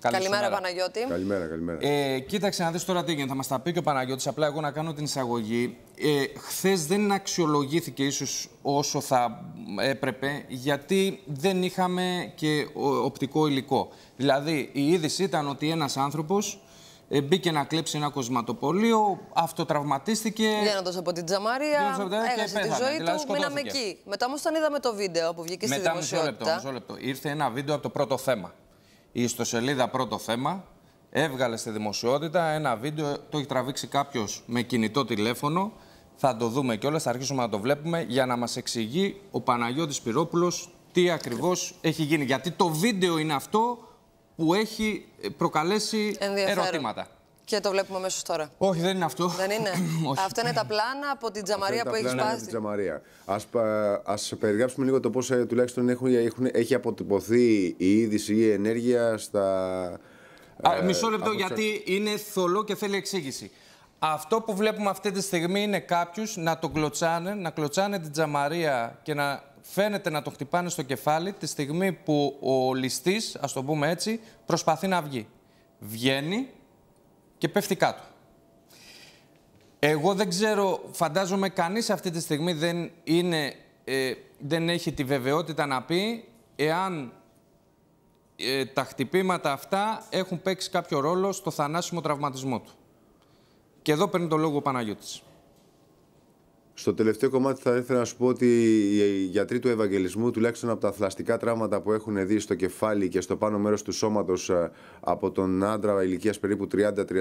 Καλημέρα, Παναγιώτη. Καλημέρα, καλημέρα. Ε, κοίταξε να δεις τώρα τι γίνεται. Θα μας τα πει και ο Παναγιώτης. Απλά εγώ να κάνω την εισαγωγή. Ε, Χθες δεν αξιολογήθηκε ίσως όσο θα έπρεπε, γιατί δεν είχαμε και οπτικό υλικό. Δηλαδή, η είδηση ήταν ότι ένας άνθρωπος ε, μπήκε να κλέψει ένα κοσματοπολείο, αυτοτραυματίστηκε. Βγαίνοντας από την Τζαμάρια, έχασε τη ζωή του, δηλαδή, μείναμε εκεί. Μετά όμως, τον είδαμε το βίντεο που βγήκε Μετά, στη δημοσιότητα. Μετά, μισό λεπτό, μισό λεπτό. Ήρθε ένα βίντεο από το πρώτο θέμα η ιστοσελίδα Πρώτο Θέμα έβγαλε στη δημοσιότητα ένα βίντεο, το έχει τραβήξει κάποιος με κινητό τηλέφωνο. Θα το δούμε κιόλας θα αρχίσουμε να το βλέπουμε για να μας εξηγεί ο Παναγιώτης Πυρόπουλος τι ακριβώς έχει γίνει. Γιατί το βίντεο είναι αυτό που έχει προκαλέσει ερωτήματα. Και το βλέπουμε αμέσως τώρα. Όχι, δεν είναι αυτό. Δεν είναι. Αυτά είναι τα πλάνα από την τζαμαρία που έχεις σπάσει. Αυτά είναι την τζαμαρία. Ας ας περιγράψουμε λίγο το πώς ε, τουλάχιστον έχουν, έχουν, έχει αποτυπωθεί η είδηση ή η ενέργεια στα. Α, ε, μισό λεπτό, γιατί είναι θολό και θέλει εξήγηση. Αυτό που βλέπουμε αυτή τη στιγμή είναι κάποιους να τον κλωτσάνε, να κλωτσάνε την τζαμαρία και να φαίνεται να τον χτυπάνε στο κεφάλι τη στιγμή που ο ληστής, ας το πούμε έτσι, προσπαθεί να βγει. Βγαίνει, και πέφτει κάτω. Εγώ δεν ξέρω, φαντάζομαι κανείς αυτή τη στιγμή δεν, είναι, ε, έχει τη βεβαιότητα να πει εάν ε, τα χτυπήματα αυτά έχουν παίξει κάποιο ρόλο στο θανάσιμο τραυματισμό του. Και εδώ παίρνει το λόγο ο Παναγιώτης. Στο τελευταίο κομμάτι θα ήθελα να σου πω ότι οι γιατροί του Ευαγγελισμού, τουλάχιστον από τα θλαστικά τραύματα που έχουν δει στο κεφάλι και στο πάνω μέρος του σώματος ε, από τον άντρα ηλικίας περίπου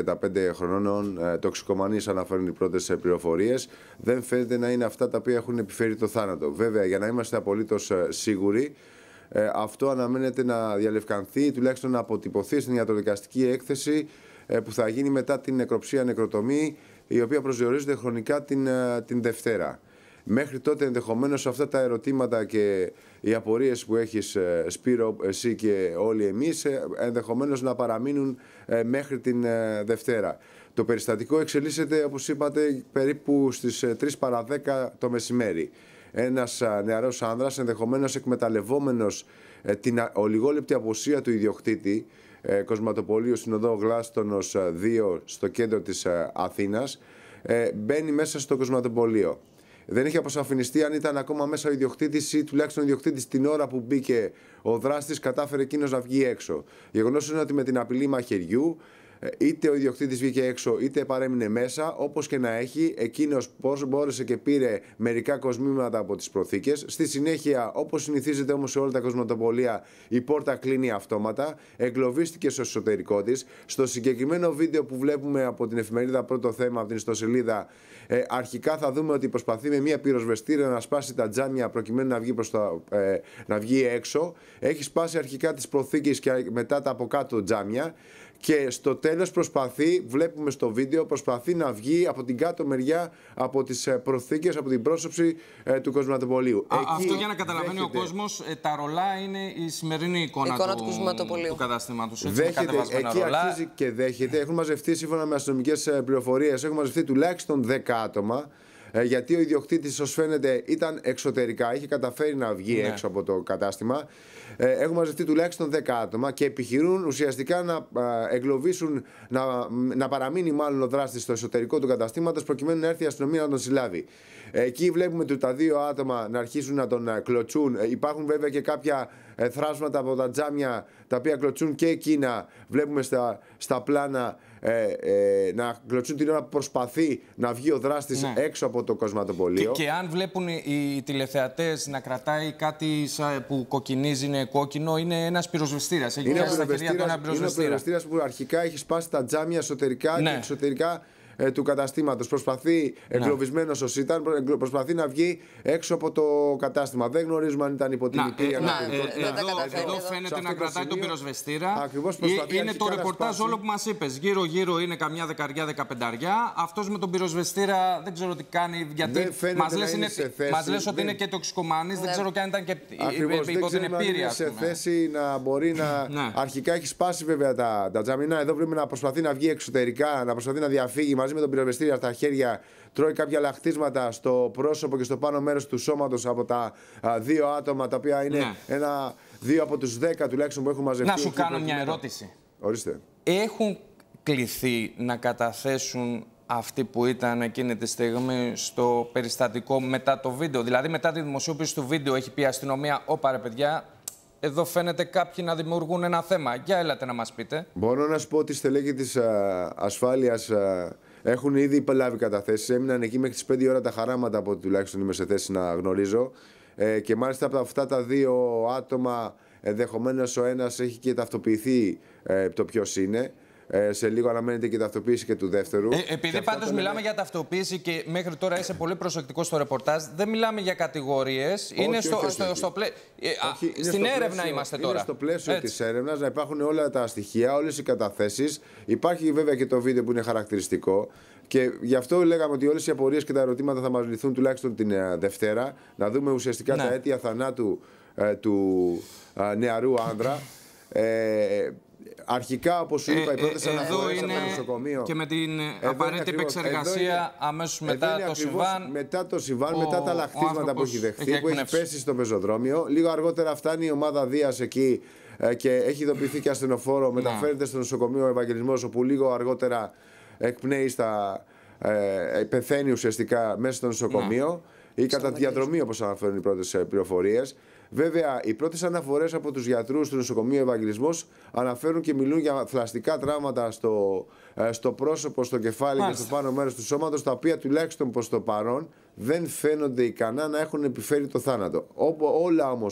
30-35 χρονών, ε, τοξικομανής αναφέρουν οι πρώτες πληροφορίες, δεν φαίνεται να είναι αυτά τα οποία έχουν επιφέρει το θάνατο. Βέβαια, για να είμαστε απολύτως ε, σίγουροι, αυτό αναμένεται να διαλευκανθεί, τουλάχιστον να αποτυπωθεί στην ιατροδικαστική έκθεση που θα γίνει μετά την νεκροψία νεκροτομή η οποία προσδιορίζεται χρονικά την, ε, την Δευτέρα. Μέχρι τότε ενδεχομένως αυτά τα ερωτήματα και οι απορίες που έχεις ε, Σπύρο, εσύ και όλοι εμείς ε, ενδεχομένως να παραμείνουν μέχρι την Δευτέρα. Το περιστατικό εξελίσσεται όπως είπατε περίπου στις 3 παρα 10 το μεσημέρι. Ένας νεαρός άνδρας ενδεχομένως εκμεταλλευόμενος την ολιγόλεπτη αποσία του ιδιοκτήτη ε, Κοσματοπολίου στην οδό Γλάστονος 2 ε, στο κέντρο της Αθήνα. Ε, Αθήνας ε, μπαίνει μέσα στο Κοσματοπολείο. Δεν είχε αποσαφινιστεί αν ήταν ακόμα μέσα ο ιδιοκτήτης ή τουλάχιστον ο ιδιοκτήτης την ώρα που μπήκε ο δράστης, κατάφερε εκείνος να βγει έξω. Γεγονός είναι ότι με την απειλή μαχαιριού ε, είτε ο ιδιοκτήτης βγήκε έξω, είτε παρέμεινε μέσα. Όπως και να έχει, εκείνος πώς μπόρεσε και πήρε μερικά κοσμήματα από τις προθήκες. Στη συνέχεια, όπως συνηθίζεται όμως σε όλα τα κοσμοτοπολία, η πόρτα κλείνει αυτόματα. Εγκλωβίστηκε στο εσωτερικό της. Στο συγκεκριμένο βίντεο που βλέπουμε από την εφημερίδα Πρώτο Θέμα, από την ιστοσελίδα, ε, αρχικά θα δούμε ότι προσπαθεί με μία πυροσβεστήρα να σπάσει τα τζάμια προκειμένου να βγει, προς τα, ε, να βγει έξω. Έχει σπάσει αρχικά τις προθήκες και μετά τα από κάτω τζάμια και στο τέλος προσπαθεί, βλέπουμε στο βίντεο, προσπαθεί να βγει από την κάτω μεριά από τις ε, προθήκες, από την πρόσωψη ε, του κοσματοπολίου. αυτό για να καταλαβαίνει ο κόσμος, ε, τα ρολά είναι η σημερινή εικόνα, εικόνα του, του, του καταστήματος. Δέχεται, εκεί ρολά. αρχίζει και δέχεται. Έχουν μαζευτεί σύμφωνα με αστυνομικές πληροφορίες, έχουν μαζευτεί τουλάχιστον 10 άτομα. Ε, γιατί ο ιδιοκτήτης, ως φαίνεται, ήταν εξωτερικά, είχε καταφέρει να βγει ναι. έξω από το κατάστημα. Ε, έχουν μαζευτεί τουλάχιστον 10 άτομα και επιχειρούν ουσιαστικά να ε, εγκλωβίσουν, να, να παραμείνει μάλλον ο δράστης στο εσωτερικό του καταστήματος προκειμένου να έρθει η αστυνομία να τον συλλάβει. εκεί βλέπουμε τα δύο άτομα να αρχίσουν να τον ε, κλωτσούν. Υπάρχουν βέβαια και κάποια θράσματα από τα τζάμια τα οποία κλωτσούν και εκείνα. Βλέπουμε στα, στα πλάνα ε, ε, να κλωτσούν την ώρα που προσπαθεί να βγει ο δράστης ναι. έξω από το κοσματοπολείο. Και, αν βλέπουν οι τηλεθεατές να κρατάει κάτι που κοκκινίζει, είναι κόκκινο, είναι ένας πυροσβεστήρας. Είναι ένα πυροσβεστήρα που αρχικά έχει σπάσει τα τζάμια εσωτερικά ναι. και εξωτερικά ε, του καταστήματος. Προσπαθεί, ναι. εγκλωβισμένος ω ήταν, προσπαθεί να βγει έξω από το κατάστημα. Δεν γνωρίζουμε αν ήταν υποτιμητή ε, ή αν ε, Εδώ φαίνεται να κρατάει τον πυροσβεστήρα. Ε, είναι το ρεπορτάζ όλο που μας είπες. Γύρω-γύρω είναι καμιά δεκαριά, δεκαπενταριά. Αυτός με τον πυροσβεστήρα δεν ξέρω τι κάνει. Γιατί μα λε ότι είναι και τοξικομάνης. Δεν ναι. ξέρω και αν ήταν και υπό την Είναι σε θέση να μπορεί να. Ναι. Αρχικά έχει σπάσει βέβαια τα τζαμινά. Εδώ πρέπει να προσπαθεί να βγει εξωτερικά, να προσπαθεί να διαφύγει μαζί με τον πυροβεστήρι στα χέρια, τρώει κάποια λαχτίσματα στο πρόσωπο και στο πάνω μέρος του σώματος από τα δύο άτομα, τα οποία είναι ναι. ένα, δύο από τους δέκα τουλάχιστον που έχουν μαζευτεί. Να σου κάνω μια ερώτηση. Ορίστε. Έχουν κληθεί να καταθέσουν αυτοί που ήταν εκείνη τη στιγμή στο περιστατικό μετά το βίντεο. Δηλαδή, μετά τη δημοσιοποίηση του βίντεο, έχει πει η αστυνομία: «Ω ρε παιδιά, εδώ φαίνεται κάποιοι να δημιουργούν ένα θέμα. Για έλατε να μας πείτε. Μπορώ να σου πω ότι στελέχη της ασφάλεια έχουν ήδη λάβει καταθέσεις. Έμειναν εκεί μέχρι τις 5 ώρα τα χαράματα από ό,τι τουλάχιστον είμαι σε θέση να γνωρίζω. Ε, και μάλιστα από αυτά τα δύο άτομα, ενδεχομένως ο ένας έχει και ταυτοποιηθεί ε, το ποιος είναι. Ε, σε λίγο αναμένεται και η ταυτοποίηση και του δεύτερου. Ε, επειδή πάντω μιλάμε για ταυτοποίηση και μέχρι τώρα είσαι πολύ προσεκτικός στο ρεπορτάζ, δεν μιλάμε για κατηγορίες. Είναι στο, πλαίσιο στην έρευνα είμαστε τώρα. Είναι στο πλαίσιο της έρευνας να υπάρχουν όλα τα στοιχεία, όλες οι καταθέσεις. Υπάρχει βέβαια και το βίντεο που είναι χαρακτηριστικό. Και γι' αυτό λέγαμε ότι όλες οι απορίες και τα ερωτήματα θα μας λυθούν τουλάχιστον την ε, Δευτέρα. Να δούμε ουσιαστικά ναι. τα αίτια θανάτου ε, του νεαρού άνδρα αρχικά, όπως σου είπα, η ε, πρόταση ε, από το νοσοκομείο. Και με την απαραίτητη επεξεργασία αμέσω μετά, το συμβάν. Μετά το Σιβάν, μετά τα λαχτίσματα που έχει δεχθεί, που έχει πέσει στο πεζοδρόμιο. Λίγο αργότερα φτάνει η ομάδα Δίας εκεί ε, και έχει ειδοποιηθεί και ασθενοφόρο. Ναι. Μεταφέρεται στο νοσοκομείο ο Ευαγγελισμός, όπου λίγο αργότερα εκπνέει στα. Ε, πεθαίνει ουσιαστικά μέσα στο νοσοκομείο ή κατά τη διαδρομή, όπως αναφέρουν οι πρώτες πληροφορίες. Βέβαια, οι πρώτες αναφορές από τους γιατρούς του νοσοκομείου Ευαγγελισμός αναφέρουν και μιλούν για θλαστικά τραύματα στο, ε, στο πρόσωπο, στο κεφάλι και στο πάνω μέρος του σώματος, τα οποία τουλάχιστον προς το παρόν δεν φαίνονται ικανά να έχουν επιφέρει το θάνατο. Όπου όλα όμως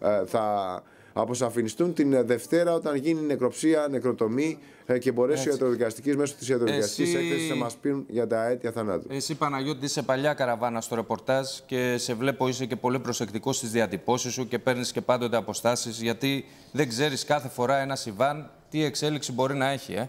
ε, θα αποσαφινιστούν την ε, Δευτέρα όταν γίνει νεκροψία, νεκροτομή ε, και μπορέσει Έτσι. ο ιατροδικαστικής μέσω της ιατροδικαστικής Εσύ... έκθεσης να μας πει για τα αίτια θανάτου. Εσύ, Παναγιώτη, είσαι παλιά καραβάνα στο ρεπορτάζ και σε βλέπω είσαι και πολύ προσεκτικός στις διατυπώσεις σου και παίρνεις και πάντοτε αποστάσεις γιατί δεν ξέρεις κάθε φορά ένα Ιβάν τι εξέλιξη μπορεί να έχει. Ε?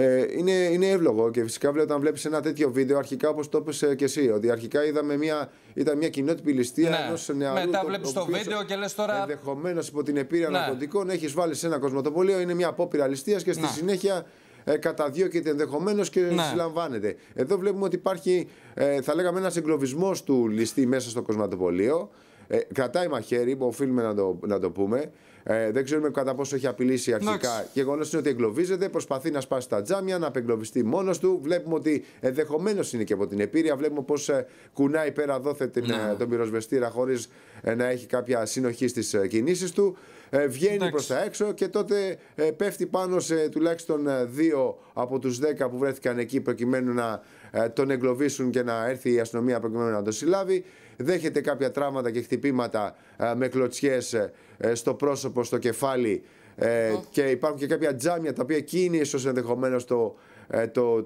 Ε, είναι, είναι εύλογο και φυσικά βλέπω, όταν βλέπεις ένα τέτοιο βίντεο, αρχικά όπως το είπες ε, και εσύ, ότι αρχικά είδαμε μια, ήταν μια κοινότυπη ληστεία ναι. ενός νεαρού. Μετά βλέπει το βίντεο και λες τώρα. Ενδεχομένως υπό την επίρρρεια ναι. ναρκωτικών έχεις βάλει σε ένα κοσμοτοπολείο, είναι μια απόπειρα ληστείας και στη ναι. συνέχεια ε, καταδιώκεται ενδεχομένως και ναι. συλλαμβάνεται. Εδώ βλέπουμε ότι υπάρχει, ε, θα λέγαμε, ένας εγκλωβισμός του ληστή μέσα στο κοσματοπολείο. Ε, κρατάει μαχαίρι, οφείλουμε να το, να το πούμε. Ε, δεν ξέρουμε κατά πόσο έχει απειλήσει αρχικά. Γεγονός είναι ότι εγκλωβίζεται, προσπαθεί να σπάσει τα τζάμια, να απεγκλωβιστεί μόνος του. Βλέπουμε ότι ενδεχομένως είναι και από την επίρρεια. Βλέπουμε πώς ε, κουνάει πέρα δόθεται ε, τον πυροσβεστήρα χωρίς ε, να έχει κάποια συνοχή στις κινήσεις του. Ε, βγαίνει προς τα έξω και τότε πέφτει πάνω σε τουλάχιστον δύο από τους δέκα που βρέθηκαν εκεί προκειμένου να τον εγκλωβίσουν και να έρθει η αστυνομία προκειμένου να τον συλλάβει δέχεται κάποια τράματα και χτυπήματα ε, με κλωτσιές ε, ε, στο πρόσωπο, στο κεφάλι και υπάρχουν και κάποια τζάμια τα οποία εκεί είναι ίσως ενδεχομένως το,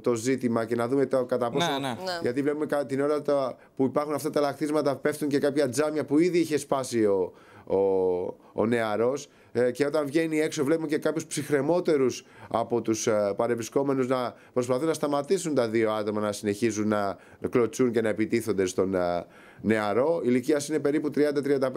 το, ζήτημα και να δούμε το κατά πόσο. Ναι, ναι. ναι. Γιατί βλέπουμε την ώρα που υπάρχουν αυτά τα λαχτίσματα, πέφτουν και κάποια τζάμια που ήδη είχε σπάσει ο, ο, ο νεαρός. Ε, και όταν βγαίνει έξω βλέπουμε και κάποιους ψυχρεμότερους από τους ε, να προσπαθούν να σταματήσουν τα δύο άτομα να συνεχίζουν να κλωτσούν και να επιτίθονται στον ε, νεαρό. Η ηλικία είναι περίπου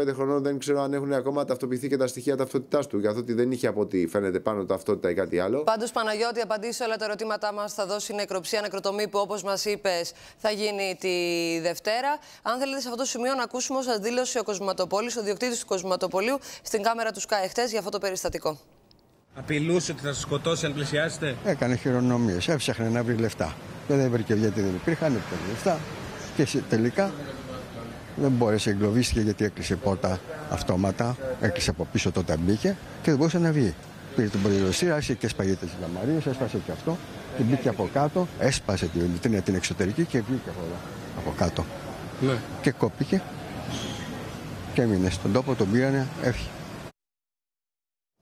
30-35 χρονών, δεν ξέρω αν έχουν ακόμα ταυτοποιηθεί και τα στοιχεία ταυτότητάς του, καθότι δεν είχε από ό,τι φαίνεται πάνω ταυτότητα ή κάτι άλλο. Πάντως, Παναγιώτη, απαντήσει όλα τα ερωτήματά μας θα δώσει νεκροψία, νεκροτομή που όπως μας είπες θα γίνει τη Δευτέρα. Αν θέλετε σε αυτό το σημείο να ακούσουμε όσα δήλωσε ο Κοσματοπόλη, ο διοκτήτης του Κοσματοπολίου, στην κάμερα του χτε, για αυτό το περιστατικό. Απειλούσε ότι θα σας σκοτώσει αν πλησιάσετε. Έκανε χειρονομίες. Έψαχνε να βρει λεφτά. δεν βρήκε γιατί δεν υπήρχαν, έπαιρνε λεφτά. Και τελικά δεν μπόρεσε, εγκλωβίστηκε γιατί έκλεισε πόρτα αυτόματα. Έκλεισε από πίσω τότε μπήκε και δεν μπορούσε να βγει. Πήρε την πολυδοσία, άρχισε και σπαγεί τι λαμαρίε, έσπασε και αυτό. Και μπήκε από κάτω, έσπασε την βιτρίνα την εξωτερική και βγήκε από, από κάτω. Ναι. Και κόπηκε και έμεινε στον τόπο, τον πήρανε, έφυγε.